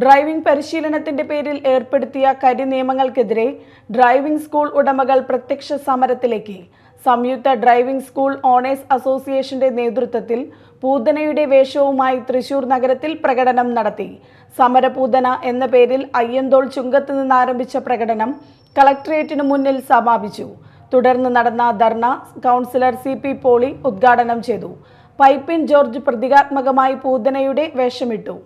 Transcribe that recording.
driving പരിശീലനത്തിന്റെ പേരിൽ ഏർപ്പെടുത്തിയ കരി നിയമങ്ങൾക്കെതിരെ ഡ്രൈവിംഗ് സ്കൂൾ ഉടമകൾ പ്രത്യക്ഷ സമരത്തിലേക്ക് സംയുക്ത ഡ്രൈവിംഗ് സ്കൂൾ ഓണേഴ്സ് അസോസിയേഷന്റെ നേതൃത്വത്തിൽ പൂതനയുടെ വേഷവുമായി തൃശൂർ നഗരത്തിൽ പ്രകടനം നടത്തി സമരപൂതന എന്ന പേരിൽ അയ്യന്തോൾ ചുങ്കത്ത് നിന്നാരംഭിച്ച ആരംഭിച്ച പ്രകടനം കളക്ടറേറ്റിനു മുന്നിൽ സമാപിച്ചു തുടർന്ന് നടന്ന ധർണ കൗൺസിലർ സി പി പോളി ഉദ്ഘാടനം ചെയ്തു പൈപ്പിൻ ജോർജ് പ്രതീകാത്മകമായി പൂതനയുടെ വേഷമിട്ടു